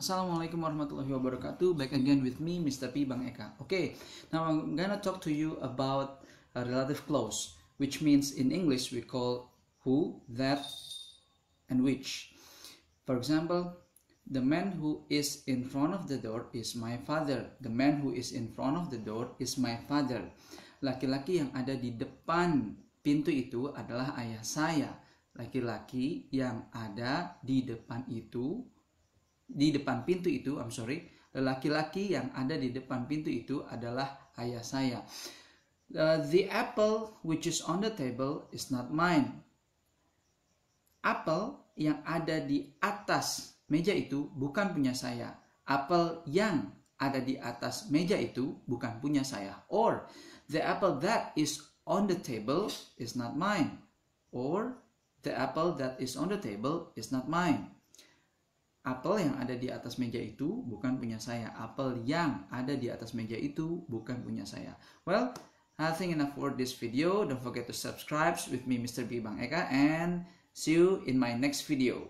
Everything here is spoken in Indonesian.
Assalamualaikum warahmatullahi wabarakatuh. Back again with me, Mr. P. Bang Eka. Okay, now I'm gonna talk to you about a relative clause, which means in English we call who, that, and which. For example, the man who is in front of the door is my father. The man who is in front of the door is my father. Laki-laki yang ada di depan pintu itu adalah ayah saya. Laki-laki yang ada di depan itu di depan pintu itu, I'm sorry, lelaki-laki yang ada di depan pintu itu adalah ayah saya. Uh, the apple which is on the table is not mine. Apple yang ada di atas meja itu bukan punya saya. Apple yang ada di atas meja itu bukan punya saya. Or the apple that is on the table is not mine. Or the apple that is on the table is not mine. Apel yang ada di atas meja itu bukan punya saya. Apel yang ada di atas meja itu bukan punya saya. Well, I think enough for this video. Don't forget to subscribe with me, Mr. B Bang Eka, and see you in my next video.